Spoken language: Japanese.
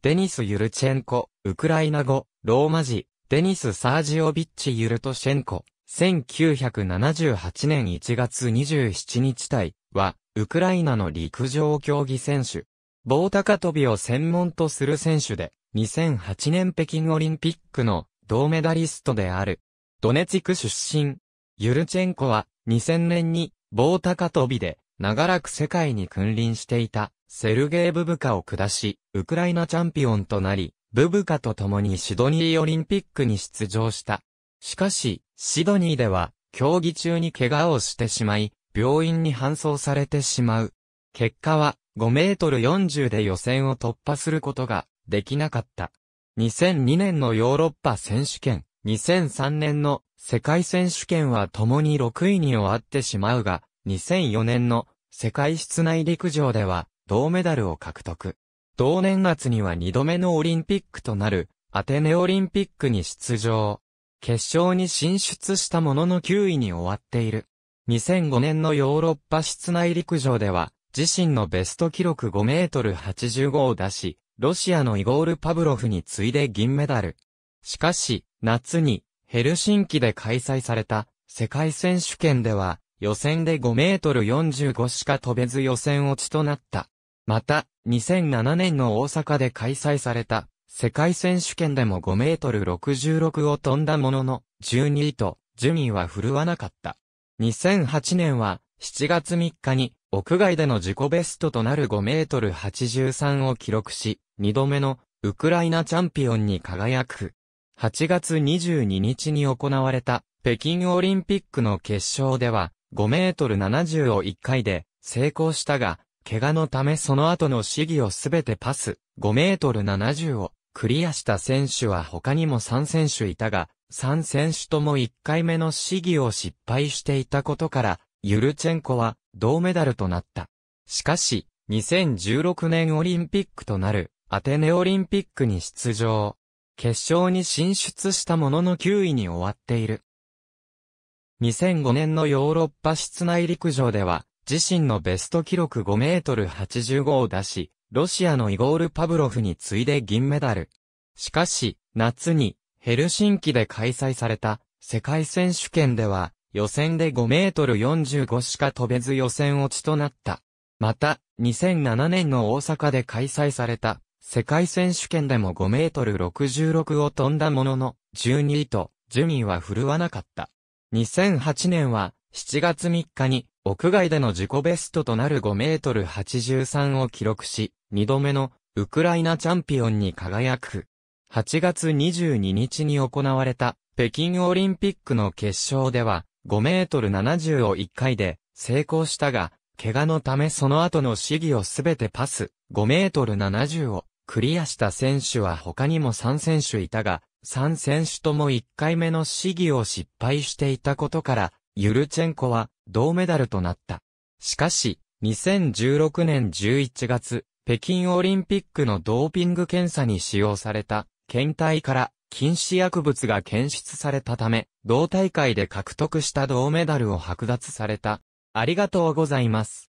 デニス・ユルチェンコ、ウクライナ語、ローマ字、デニス・サージオビッチ・ユルトシェンコ、1978年1月27日体は、ウクライナの陸上競技選手。棒高跳びを専門とする選手で、2008年北京オリンピックの銅メダリストである。ドネツィク出身。ユルチェンコは2000年に棒高跳びで長らく世界に君臨していた、セルゲイ・ブブカを下し、ウクライナチャンピオンとなり、ブブカと共にシドニーオリンピックに出場した。しかし、シドニーでは、競技中に怪我をしてしまい、病院に搬送されてしまう。結果は、5メートル40で予選を突破することができなかった。2002年のヨーロッパ選手権、2003年の世界選手権は共に6位に終わってしまうが、2004年の世界室内陸上では銅メダルを獲得。同年夏には2度目のオリンピックとなるアテネオリンピックに出場。決勝に進出したものの9位に終わっている。2005年のヨーロッパ室内陸上では、自身のベスト記録5メートル85を出し、ロシアのイゴール・パブロフに次いで銀メダル。しかし、夏に、ヘルシンキで開催された世界選手権では、予選で5メートル45しか飛べず予選落ちとなった。また、2007年の大阪で開催された、世界選手権でも5メートル66を飛んだものの、12位と、順位は振るわなかった。2008年は、7月3日に、屋外での自己ベストとなる5メートル83を記録し、2度目の、ウクライナチャンピオンに輝く。8月22日に行われた、北京オリンピックの決勝では、5メートル70を1回で成功したが、怪我のためその後の試技をすべてパス、5メートル70をクリアした選手は他にも3選手いたが、3選手とも1回目の試技を失敗していたことから、ユルチェンコは銅メダルとなった。しかし、2016年オリンピックとなるアテネオリンピックに出場。決勝に進出したものの9位に終わっている。2005年のヨーロッパ室内陸上では、自身のベスト記録5メートル85を出し、ロシアのイゴール・パブロフに次いで銀メダル。しかし、夏に、ヘルシンキで開催された、世界選手権では、予選で5メートル45しか飛べず予選落ちとなった。また、2007年の大阪で開催された、世界選手権でも5メートル66を飛んだものの、12位と、順位は振るわなかった。2008年は7月3日に屋外での自己ベストとなる5メートル83を記録し、2度目のウクライナチャンピオンに輝く。8月22日に行われた北京オリンピックの決勝では5メートル70を1回で成功したが、怪我のためその後の試技をすべてパス、5メートル70をクリアした選手は他にも3選手いたが、3選手とも1回目の試技を失敗していたことから、ユルチェンコは銅メダルとなった。しかし、2016年11月、北京オリンピックのドーピング検査に使用された、検体から禁止薬物が検出されたため、同大会で獲得した銅メダルを剥奪された。ありがとうございます。